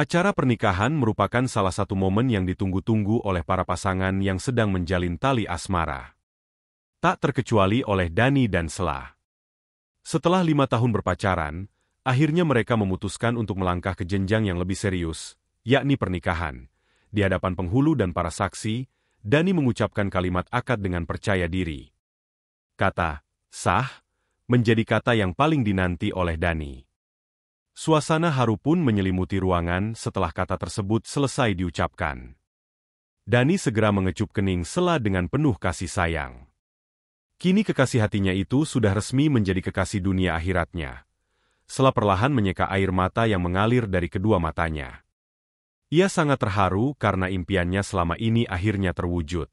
Acara pernikahan merupakan salah satu momen yang ditunggu-tunggu oleh para pasangan yang sedang menjalin tali asmara. Tak terkecuali oleh Dani dan Sela. Setelah lima tahun berpacaran, akhirnya mereka memutuskan untuk melangkah ke jenjang yang lebih serius, yakni pernikahan. Di hadapan penghulu dan para saksi, Dani mengucapkan kalimat akad dengan percaya diri. Kata, sah, menjadi kata yang paling dinanti oleh Dani. Suasana haru pun menyelimuti ruangan setelah kata tersebut selesai diucapkan. Dani segera mengecup kening Sela dengan penuh kasih sayang. Kini kekasih hatinya itu sudah resmi menjadi kekasih dunia akhiratnya. Sela perlahan menyeka air mata yang mengalir dari kedua matanya. Ia sangat terharu karena impiannya selama ini akhirnya terwujud.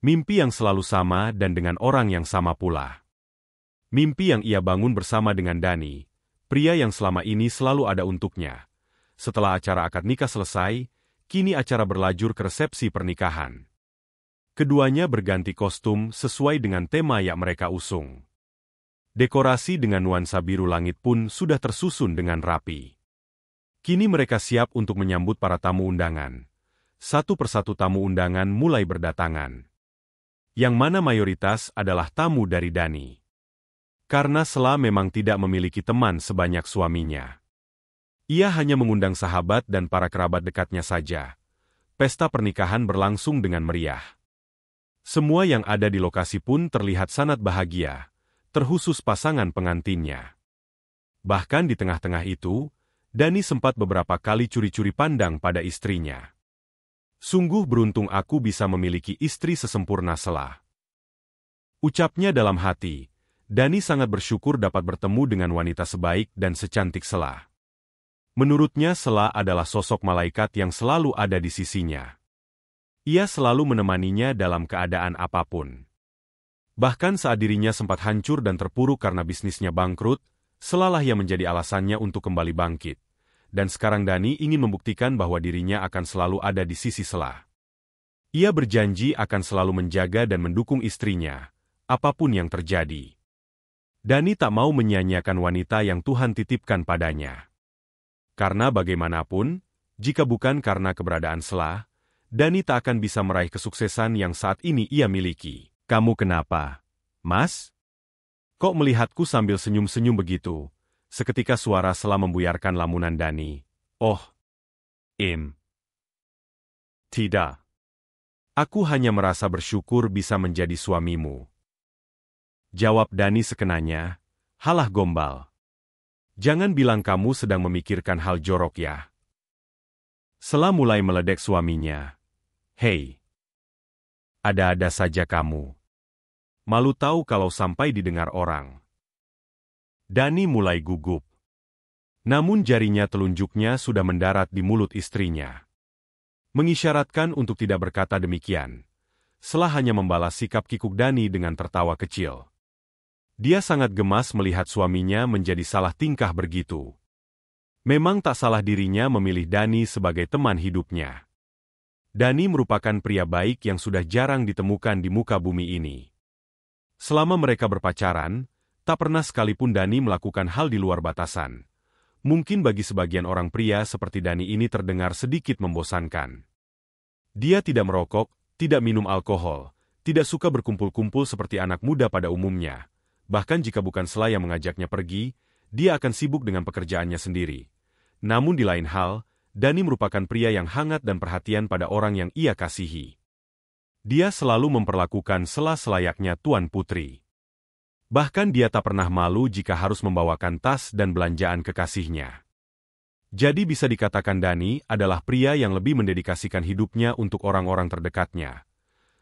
Mimpi yang selalu sama dan dengan orang yang sama pula. Mimpi yang ia bangun bersama dengan Dani, pria yang selama ini selalu ada untuknya. Setelah acara akad nikah selesai, kini acara berlajur ke resepsi pernikahan. Keduanya berganti kostum sesuai dengan tema yang mereka usung. Dekorasi dengan nuansa biru langit pun sudah tersusun dengan rapi. Kini mereka siap untuk menyambut para tamu undangan. Satu persatu tamu undangan mulai berdatangan. Yang mana mayoritas adalah tamu dari Dani karena Sela memang tidak memiliki teman sebanyak suaminya. Ia hanya mengundang sahabat dan para kerabat dekatnya saja. Pesta pernikahan berlangsung dengan meriah. Semua yang ada di lokasi pun terlihat sangat bahagia, terkhusus pasangan pengantinnya. Bahkan di tengah-tengah itu, Dani sempat beberapa kali curi-curi pandang pada istrinya. Sungguh beruntung aku bisa memiliki istri sesempurna Selah, Ucapnya dalam hati, Dani sangat bersyukur dapat bertemu dengan wanita sebaik dan secantik Sela. Menurutnya Sela adalah sosok malaikat yang selalu ada di sisinya. Ia selalu menemaninya dalam keadaan apapun. Bahkan saat dirinya sempat hancur dan terpuruk karena bisnisnya bangkrut, Selalah yang menjadi alasannya untuk kembali bangkit. Dan sekarang Dani ingin membuktikan bahwa dirinya akan selalu ada di sisi Sela. Ia berjanji akan selalu menjaga dan mendukung istrinya, apapun yang terjadi. Dani tak mau menyanyiakan wanita yang Tuhan titipkan padanya. Karena bagaimanapun, jika bukan karena keberadaan Selah, Dani tak akan bisa meraih kesuksesan yang saat ini ia miliki. Kamu kenapa? Mas? Kok melihatku sambil senyum-senyum begitu? Seketika suara Selah membuyarkan lamunan Dani. Oh. Im. Tidak. Aku hanya merasa bersyukur bisa menjadi suamimu. Jawab Dani sekenanya, halah gombal. Jangan bilang kamu sedang memikirkan hal jorok ya. Selah mulai meledek suaminya. Hei, ada-ada saja kamu. Malu tahu kalau sampai didengar orang. Dani mulai gugup. Namun jarinya telunjuknya sudah mendarat di mulut istrinya. Mengisyaratkan untuk tidak berkata demikian. Setelah hanya membalas sikap kikuk Dani dengan tertawa kecil. Dia sangat gemas melihat suaminya menjadi salah tingkah begitu. Memang tak salah dirinya memilih Dani sebagai teman hidupnya. Dani merupakan pria baik yang sudah jarang ditemukan di muka bumi ini. Selama mereka berpacaran, tak pernah sekalipun Dani melakukan hal di luar batasan. Mungkin bagi sebagian orang pria seperti Dani ini terdengar sedikit membosankan. Dia tidak merokok, tidak minum alkohol, tidak suka berkumpul-kumpul seperti anak muda pada umumnya, bahkan jika bukan Sela yang mengajaknya pergi, dia akan sibuk dengan pekerjaannya sendiri. Namun di lain hal, Dani merupakan pria yang hangat dan perhatian pada orang yang ia kasihi. Dia selalu memperlakukan Sela selayaknya Tuan Putri. Bahkan dia tak pernah malu jika harus membawakan tas dan belanjaan kekasihnya. Jadi bisa dikatakan Dani adalah pria yang lebih mendedikasikan hidupnya untuk orang-orang terdekatnya.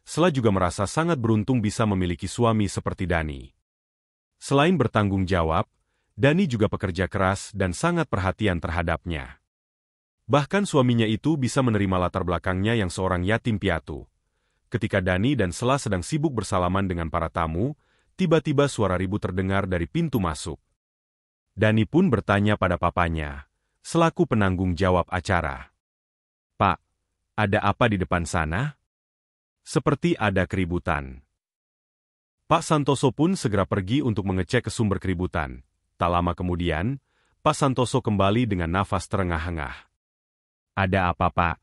Sela juga merasa sangat beruntung bisa memiliki suami seperti Dani. Selain bertanggung jawab, Dani juga pekerja keras dan sangat perhatian terhadapnya. Bahkan suaminya itu bisa menerima latar belakangnya yang seorang yatim piatu. Ketika Dani dan Sela sedang sibuk bersalaman dengan para tamu, tiba-tiba suara ribut terdengar dari pintu masuk. Dani pun bertanya pada papanya, selaku penanggung jawab acara. Pak, ada apa di depan sana? Seperti ada keributan. Pak Santoso pun segera pergi untuk mengecek ke sumber keributan. Tak lama kemudian, Pak Santoso kembali dengan nafas terengah-engah. Ada apa, Pak?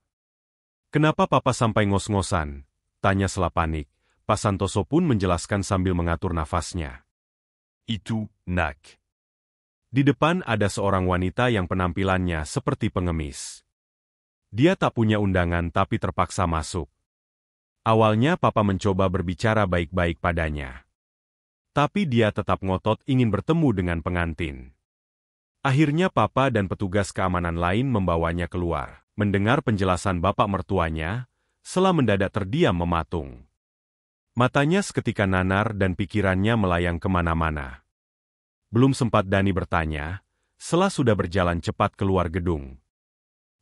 Kenapa Papa sampai ngos-ngosan? Tanya setelah panik. Pak Santoso pun menjelaskan sambil mengatur nafasnya. Itu, nak. Di depan ada seorang wanita yang penampilannya seperti pengemis. Dia tak punya undangan tapi terpaksa masuk. Awalnya papa mencoba berbicara baik-baik padanya. Tapi dia tetap ngotot ingin bertemu dengan pengantin. Akhirnya papa dan petugas keamanan lain membawanya keluar. Mendengar penjelasan bapak mertuanya, Sela mendadak terdiam mematung. Matanya seketika nanar dan pikirannya melayang kemana-mana. Belum sempat Dani bertanya, Sela sudah berjalan cepat keluar gedung.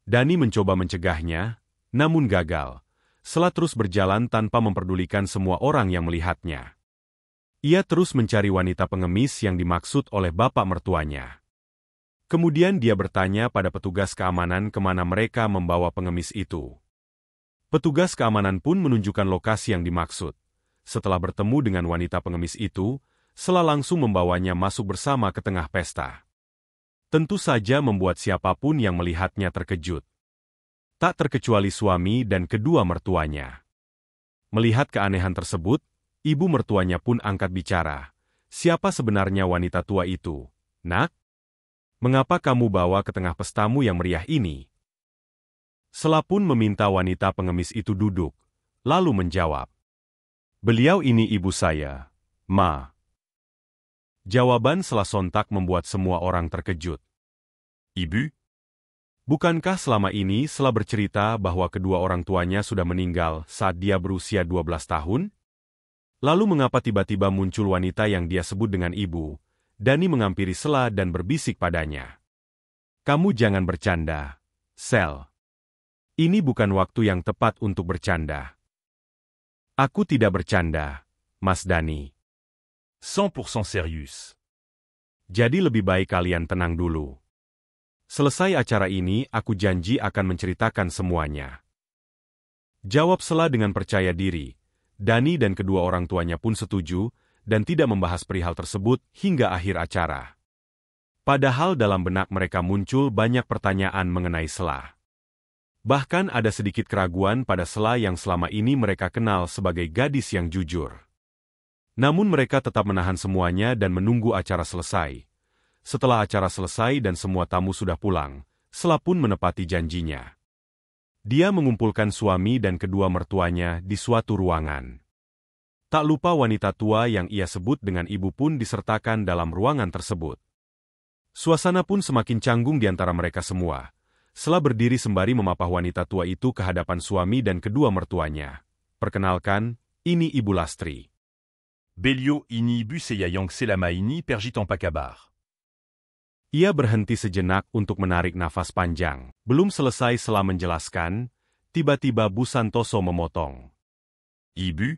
Dani mencoba mencegahnya, namun gagal Selat terus berjalan tanpa memperdulikan semua orang yang melihatnya. Ia terus mencari wanita pengemis yang dimaksud oleh bapak mertuanya. Kemudian dia bertanya pada petugas keamanan kemana mereka membawa pengemis itu. Petugas keamanan pun menunjukkan lokasi yang dimaksud. Setelah bertemu dengan wanita pengemis itu, Sela langsung membawanya masuk bersama ke tengah pesta. Tentu saja membuat siapapun yang melihatnya terkejut tak terkecuali suami dan kedua mertuanya. Melihat keanehan tersebut, ibu mertuanya pun angkat bicara, siapa sebenarnya wanita tua itu, nak? Mengapa kamu bawa ke tengah pestamu yang meriah ini? Sela pun meminta wanita pengemis itu duduk, lalu menjawab, Beliau ini ibu saya, Ma. Jawaban Sela sontak membuat semua orang terkejut. Ibu? Bukankah selama ini Sela bercerita bahwa kedua orang tuanya sudah meninggal saat dia berusia 12 tahun? Lalu mengapa tiba-tiba muncul wanita yang dia sebut dengan ibu? Dani mengampiri Sela dan berbisik padanya. Kamu jangan bercanda, Sel. Ini bukan waktu yang tepat untuk bercanda. Aku tidak bercanda, Mas Dani. 100% serius. Jadi lebih baik kalian tenang dulu. Selesai acara ini, aku janji akan menceritakan semuanya. Jawab Sela dengan percaya diri. Dani dan kedua orang tuanya pun setuju, dan tidak membahas perihal tersebut hingga akhir acara. Padahal dalam benak mereka muncul banyak pertanyaan mengenai Sela. Bahkan ada sedikit keraguan pada Sela yang selama ini mereka kenal sebagai gadis yang jujur. Namun mereka tetap menahan semuanya dan menunggu acara selesai setelah acara selesai dan semua tamu sudah pulang, Sela pun menepati janjinya. Dia mengumpulkan suami dan kedua mertuanya di suatu ruangan. Tak lupa wanita tua yang ia sebut dengan ibu pun disertakan dalam ruangan tersebut. Suasana pun semakin canggung di antara mereka semua. Sela berdiri sembari memapah wanita tua itu ke hadapan suami dan kedua mertuanya. Perkenalkan, ini Ibu Lastri. Beliau ini ibu yang selama ini pergi tanpa kabar. Ia berhenti sejenak untuk menarik nafas panjang. Belum selesai setelah menjelaskan, tiba-tiba Bu Santoso memotong. Ibu?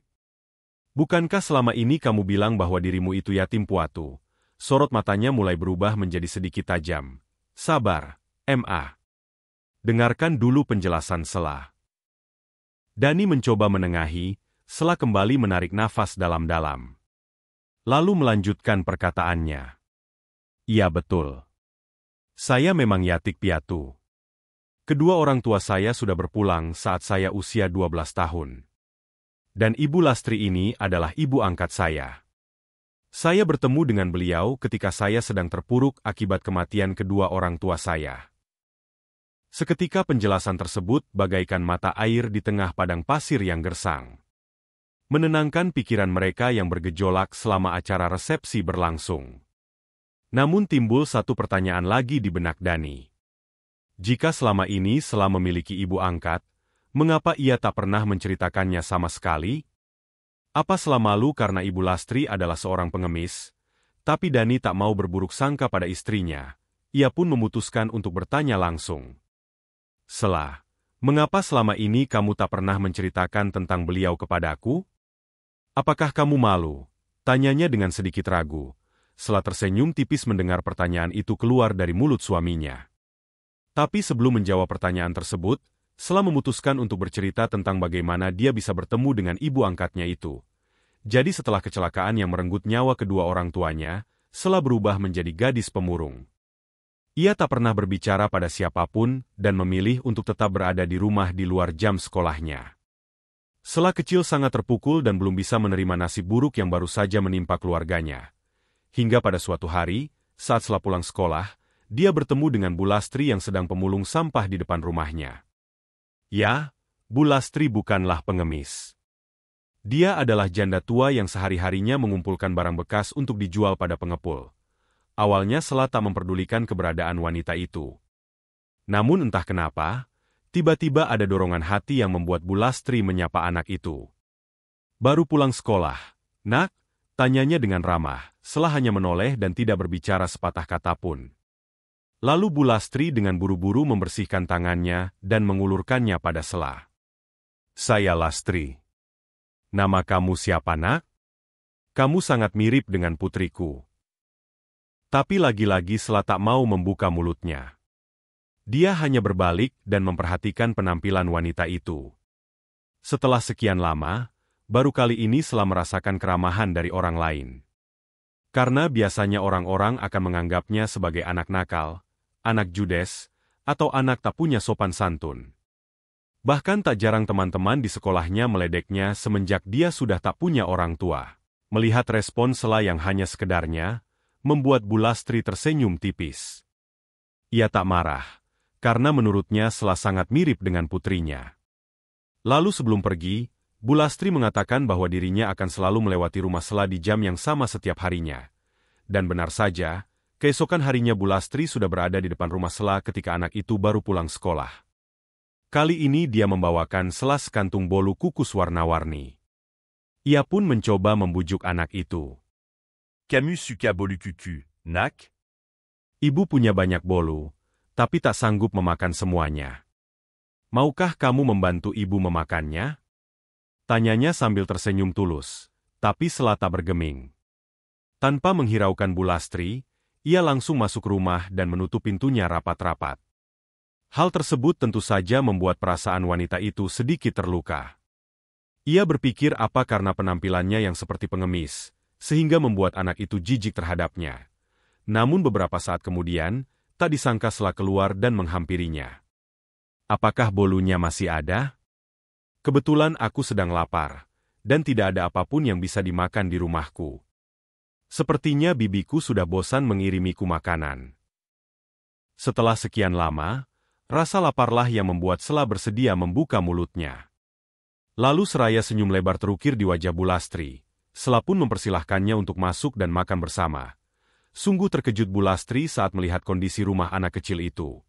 Bukankah selama ini kamu bilang bahwa dirimu itu yatim puatu? Sorot matanya mulai berubah menjadi sedikit tajam. Sabar, M.A. Dengarkan dulu penjelasan Selah. Dani mencoba menengahi, Selah kembali menarik nafas dalam-dalam. Lalu melanjutkan perkataannya. Iya betul. Saya memang yatik piatu. Kedua orang tua saya sudah berpulang saat saya usia 12 tahun. Dan Ibu Lastri ini adalah ibu angkat saya. Saya bertemu dengan beliau ketika saya sedang terpuruk akibat kematian kedua orang tua saya. Seketika penjelasan tersebut bagaikan mata air di tengah padang pasir yang gersang. Menenangkan pikiran mereka yang bergejolak selama acara resepsi berlangsung. Namun timbul satu pertanyaan lagi di benak Dani. Jika selama ini Sela memiliki ibu angkat, mengapa ia tak pernah menceritakannya sama sekali? Apa Sela malu karena ibu Lastri adalah seorang pengemis? Tapi Dani tak mau berburuk sangka pada istrinya. Ia pun memutuskan untuk bertanya langsung. Sela, mengapa selama ini kamu tak pernah menceritakan tentang beliau kepadaku? Apakah kamu malu? Tanyanya dengan sedikit ragu Sela tersenyum tipis mendengar pertanyaan itu keluar dari mulut suaminya. Tapi sebelum menjawab pertanyaan tersebut, Sela memutuskan untuk bercerita tentang bagaimana dia bisa bertemu dengan ibu angkatnya itu. Jadi setelah kecelakaan yang merenggut nyawa kedua orang tuanya, Sela berubah menjadi gadis pemurung. Ia tak pernah berbicara pada siapapun dan memilih untuk tetap berada di rumah di luar jam sekolahnya. Sela kecil sangat terpukul dan belum bisa menerima nasib buruk yang baru saja menimpa keluarganya Hingga pada suatu hari, saat setelah pulang sekolah, dia bertemu dengan Bu Lastri yang sedang pemulung sampah di depan rumahnya. Ya, Bu Lastri bukanlah pengemis. Dia adalah janda tua yang sehari-harinya mengumpulkan barang bekas untuk dijual pada pengepul. Awalnya Sela tak memperdulikan keberadaan wanita itu. Namun entah kenapa, tiba-tiba ada dorongan hati yang membuat Bu Lastri menyapa anak itu. Baru pulang sekolah, nak, Tanyanya dengan ramah, setelah hanya menoleh dan tidak berbicara sepatah kata pun. Lalu Bulastri dengan buru-buru membersihkan tangannya dan mengulurkannya pada Selah. Saya Lastri. Nama kamu siapa nak? Kamu sangat mirip dengan putriku. Tapi lagi-lagi Selah tak mau membuka mulutnya. Dia hanya berbalik dan memperhatikan penampilan wanita itu. Setelah sekian lama, baru kali ini setelah merasakan keramahan dari orang lain. Karena biasanya orang-orang akan menganggapnya sebagai anak nakal, anak judes, atau anak tak punya sopan santun. Bahkan tak jarang teman-teman di sekolahnya meledeknya semenjak dia sudah tak punya orang tua. Melihat respon Sela yang hanya sekedarnya, membuat Bulastri tersenyum tipis. Ia tak marah, karena menurutnya Sela sangat mirip dengan putrinya. Lalu sebelum pergi, Bulastri mengatakan bahwa dirinya akan selalu melewati rumah Sela di jam yang sama setiap harinya. Dan benar saja, keesokan harinya Bulastri sudah berada di depan rumah Sela ketika anak itu baru pulang sekolah. Kali ini dia membawakan selas kantung bolu kukus warna-warni. Ia pun mencoba membujuk anak itu. Kamu suka bolu kuku, nak? Ibu punya banyak bolu, tapi tak sanggup memakan semuanya. Maukah kamu membantu ibu memakannya? Tanyanya sambil tersenyum tulus, tapi selata bergeming. Tanpa menghiraukan Bulastri, ia langsung masuk rumah dan menutup pintunya rapat-rapat. Hal tersebut tentu saja membuat perasaan wanita itu sedikit terluka. Ia berpikir apa karena penampilannya yang seperti pengemis, sehingga membuat anak itu jijik terhadapnya. Namun beberapa saat kemudian, tak disangka setelah keluar dan menghampirinya. Apakah bolunya masih ada? Kebetulan aku sedang lapar, dan tidak ada apapun yang bisa dimakan di rumahku. Sepertinya bibiku sudah bosan mengirimiku makanan. Setelah sekian lama, rasa laparlah yang membuat Sela bersedia membuka mulutnya. Lalu seraya senyum lebar terukir di wajah Bulastri, Sela pun mempersilahkannya untuk masuk dan makan bersama. Sungguh terkejut Bulastri saat melihat kondisi rumah anak kecil itu.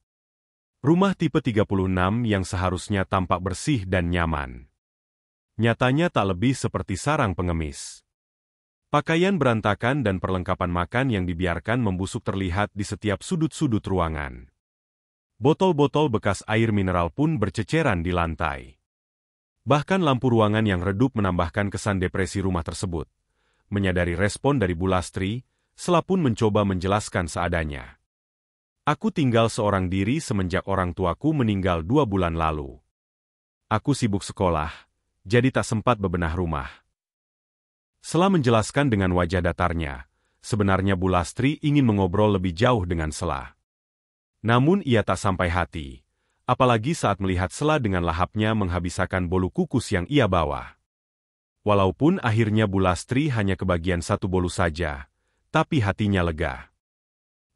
Rumah tipe 36 yang seharusnya tampak bersih dan nyaman. Nyatanya tak lebih seperti sarang pengemis. Pakaian berantakan dan perlengkapan makan yang dibiarkan membusuk terlihat di setiap sudut-sudut ruangan. Botol-botol bekas air mineral pun berceceran di lantai. Bahkan lampu ruangan yang redup menambahkan kesan depresi rumah tersebut. Menyadari respon dari Bulastri, Lastri, Sela mencoba menjelaskan seadanya. Aku tinggal seorang diri semenjak orang tuaku meninggal dua bulan lalu. Aku sibuk sekolah, jadi tak sempat bebenah rumah. Setelah menjelaskan dengan wajah datarnya, sebenarnya Bu Lastri ingin mengobrol lebih jauh dengan Sela. Namun ia tak sampai hati, apalagi saat melihat Sela dengan lahapnya menghabisakan bolu kukus yang ia bawa. Walaupun akhirnya Bu Lastri hanya kebagian satu bolu saja, tapi hatinya lega.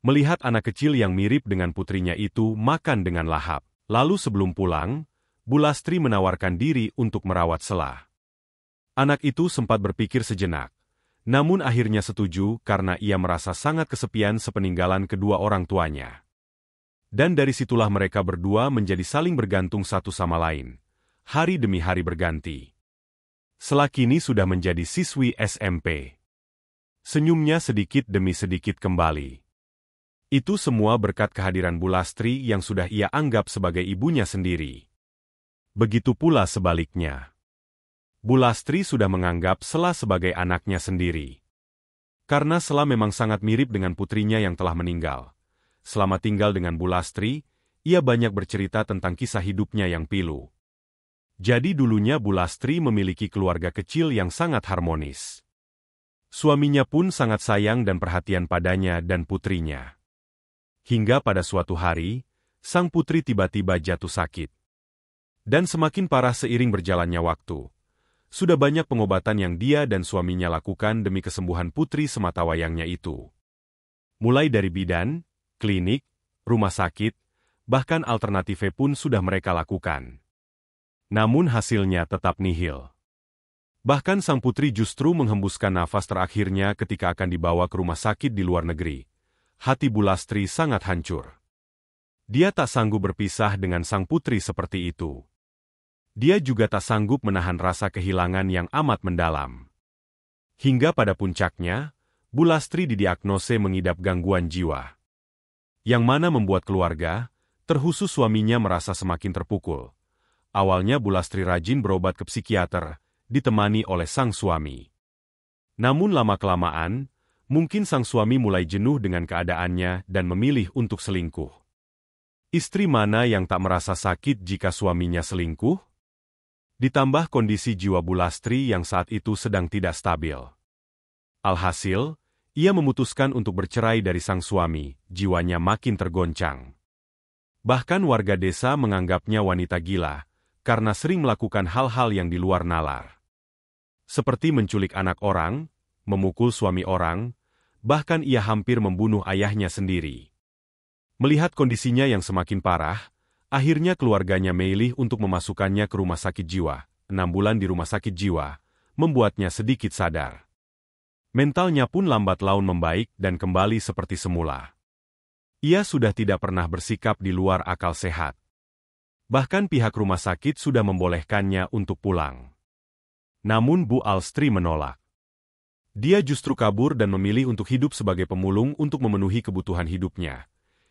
Melihat anak kecil yang mirip dengan putrinya itu makan dengan lahap. Lalu sebelum pulang, Bulastri menawarkan diri untuk merawat Selah. Anak itu sempat berpikir sejenak. Namun akhirnya setuju karena ia merasa sangat kesepian sepeninggalan kedua orang tuanya. Dan dari situlah mereka berdua menjadi saling bergantung satu sama lain. Hari demi hari berganti. Selah kini sudah menjadi siswi SMP. Senyumnya sedikit demi sedikit kembali. Itu semua berkat kehadiran Bulastri yang sudah ia anggap sebagai ibunya sendiri. Begitu pula sebaliknya. Bulastri sudah menganggap Sela sebagai anaknya sendiri. Karena Sela memang sangat mirip dengan putrinya yang telah meninggal. Selama tinggal dengan Bulastri, ia banyak bercerita tentang kisah hidupnya yang pilu. Jadi dulunya Bulastri memiliki keluarga kecil yang sangat harmonis. Suaminya pun sangat sayang dan perhatian padanya dan putrinya hingga pada suatu hari, sang putri tiba-tiba jatuh sakit. Dan semakin parah seiring berjalannya waktu. Sudah banyak pengobatan yang dia dan suaminya lakukan demi kesembuhan putri semata wayangnya itu. Mulai dari bidan, klinik, rumah sakit, bahkan alternatif pun sudah mereka lakukan. Namun hasilnya tetap nihil. Bahkan sang putri justru menghembuskan nafas terakhirnya ketika akan dibawa ke rumah sakit di luar negeri, hati Bulastri sangat hancur. Dia tak sanggup berpisah dengan sang putri seperti itu. Dia juga tak sanggup menahan rasa kehilangan yang amat mendalam. Hingga pada puncaknya, Bulastri didiagnose mengidap gangguan jiwa. Yang mana membuat keluarga, terkhusus suaminya merasa semakin terpukul. Awalnya Bulastri rajin berobat ke psikiater, ditemani oleh sang suami. Namun lama-kelamaan, mungkin sang suami mulai jenuh dengan keadaannya dan memilih untuk selingkuh. Istri mana yang tak merasa sakit jika suaminya selingkuh? Ditambah kondisi jiwa Bulastri yang saat itu sedang tidak stabil. Alhasil, ia memutuskan untuk bercerai dari sang suami, jiwanya makin tergoncang. Bahkan warga desa menganggapnya wanita gila, karena sering melakukan hal-hal yang di luar nalar. Seperti menculik anak orang, memukul suami orang, bahkan ia hampir membunuh ayahnya sendiri. Melihat kondisinya yang semakin parah, akhirnya keluarganya Meili untuk memasukkannya ke rumah sakit jiwa, enam bulan di rumah sakit jiwa, membuatnya sedikit sadar. Mentalnya pun lambat laun membaik dan kembali seperti semula. Ia sudah tidak pernah bersikap di luar akal sehat. Bahkan pihak rumah sakit sudah membolehkannya untuk pulang. Namun Bu Alstri menolak. Dia justru kabur dan memilih untuk hidup sebagai pemulung untuk memenuhi kebutuhan hidupnya.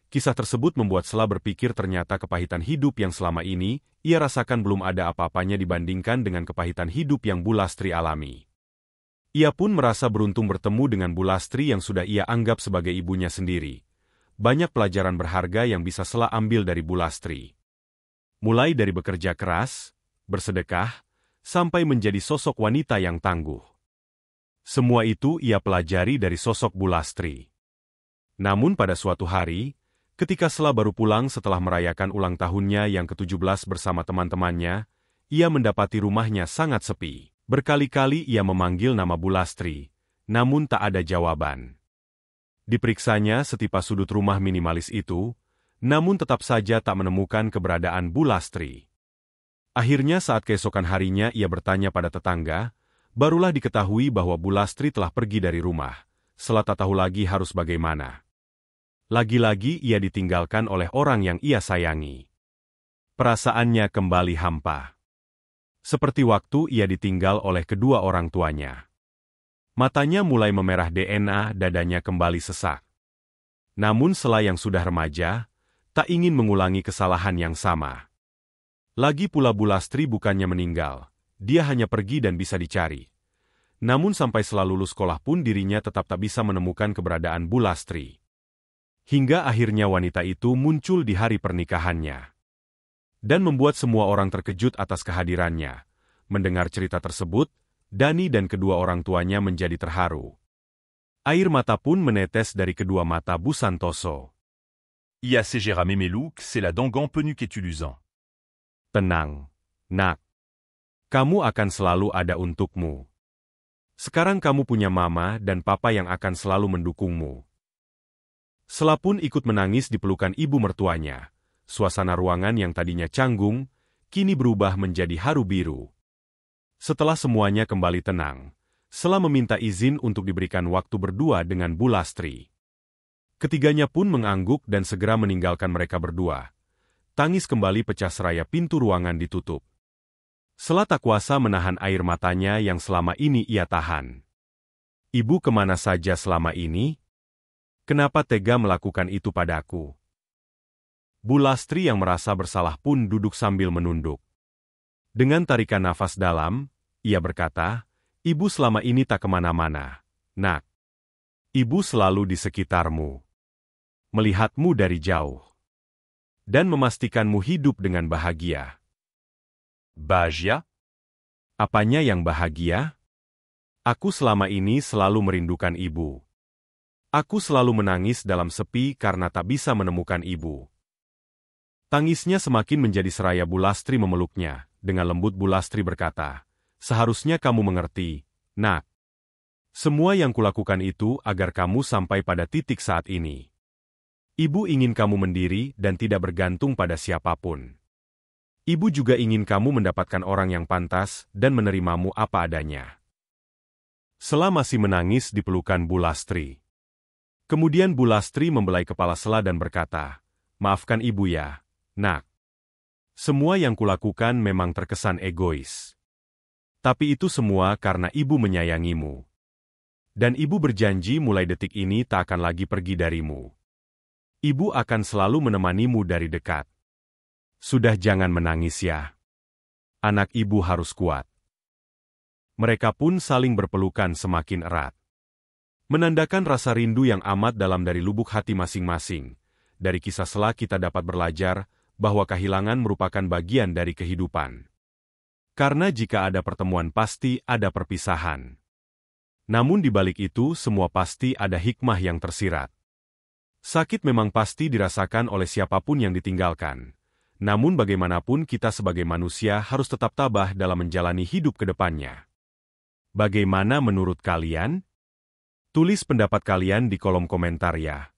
Kisah tersebut membuat Sela berpikir ternyata kepahitan hidup yang selama ini ia rasakan belum ada apa-apanya dibandingkan dengan kepahitan hidup yang Bulastri alami. Ia pun merasa beruntung bertemu dengan Bulastri yang sudah ia anggap sebagai ibunya sendiri. Banyak pelajaran berharga yang bisa Sela ambil dari Bulastri. Mulai dari bekerja keras, bersedekah, sampai menjadi sosok wanita yang tangguh. Semua itu ia pelajari dari sosok Bulastri. Namun pada suatu hari, ketika Sela baru pulang setelah merayakan ulang tahunnya yang ke-17 bersama teman-temannya, ia mendapati rumahnya sangat sepi. Berkali-kali ia memanggil nama Bulastri, namun tak ada jawaban. Diperiksanya setipa sudut rumah minimalis itu, namun tetap saja tak menemukan keberadaan Bulastri. Akhirnya saat keesokan harinya ia bertanya pada tetangga, barulah diketahui bahwa Bulastri telah pergi dari rumah. Selata tahu lagi harus bagaimana. Lagi-lagi ia ditinggalkan oleh orang yang ia sayangi. Perasaannya kembali hampa. Seperti waktu ia ditinggal oleh kedua orang tuanya. Matanya mulai memerah DNA, dadanya kembali sesak. Namun Selah yang sudah remaja, tak ingin mengulangi kesalahan yang sama. Lagi pula Bulastri bukannya meninggal, dia hanya pergi dan bisa dicari. Namun sampai selalu lulus sekolah pun dirinya tetap tak bisa menemukan keberadaan Bulastri. Hingga akhirnya wanita itu muncul di hari pernikahannya. Dan membuat semua orang terkejut atas kehadirannya. Mendengar cerita tersebut, Dani dan kedua orang tuanya menjadi terharu. Air mata pun menetes dari kedua mata Bu Santoso. Ia segera memeluk, c'est la dangan penuh ketulusan. Tenang, nak kamu akan selalu ada untukmu. Sekarang kamu punya mama dan papa yang akan selalu mendukungmu. Selah pun ikut menangis di pelukan ibu mertuanya. Suasana ruangan yang tadinya canggung, kini berubah menjadi haru biru. Setelah semuanya kembali tenang, Sela meminta izin untuk diberikan waktu berdua dengan Bulastri. Ketiganya pun mengangguk dan segera meninggalkan mereka berdua. Tangis kembali pecah seraya pintu ruangan ditutup. Selata kuasa menahan air matanya yang selama ini ia tahan. Ibu kemana saja selama ini? Kenapa tega melakukan itu padaku? Bu Lastri yang merasa bersalah pun duduk sambil menunduk. Dengan tarikan nafas dalam, ia berkata, Ibu selama ini tak kemana-mana. Nak, Ibu selalu di sekitarmu. Melihatmu dari jauh. Dan memastikanmu hidup dengan bahagia. Bahagia? Apanya yang bahagia? Aku selama ini selalu merindukan ibu. Aku selalu menangis dalam sepi karena tak bisa menemukan ibu. Tangisnya semakin menjadi seraya Bulastri memeluknya. Dengan lembut Bulastri berkata, Seharusnya kamu mengerti, nak. Semua yang kulakukan itu agar kamu sampai pada titik saat ini. Ibu ingin kamu mendiri dan tidak bergantung pada siapapun. Ibu juga ingin kamu mendapatkan orang yang pantas dan menerimamu apa adanya. Sela masih menangis di pelukan Bu Lastri. Kemudian Bu Lastri membelai kepala Sela dan berkata, Maafkan ibu ya, nak. Semua yang kulakukan memang terkesan egois. Tapi itu semua karena ibu menyayangimu. Dan ibu berjanji mulai detik ini tak akan lagi pergi darimu. Ibu akan selalu menemanimu dari dekat. Sudah jangan menangis ya. Anak ibu harus kuat. Mereka pun saling berpelukan semakin erat. Menandakan rasa rindu yang amat dalam dari lubuk hati masing-masing. Dari kisah selah kita dapat belajar bahwa kehilangan merupakan bagian dari kehidupan. Karena jika ada pertemuan pasti ada perpisahan. Namun di balik itu semua pasti ada hikmah yang tersirat. Sakit memang pasti dirasakan oleh siapapun yang ditinggalkan. Namun bagaimanapun kita sebagai manusia harus tetap tabah dalam menjalani hidup ke depannya. Bagaimana menurut kalian? Tulis pendapat kalian di kolom komentar ya.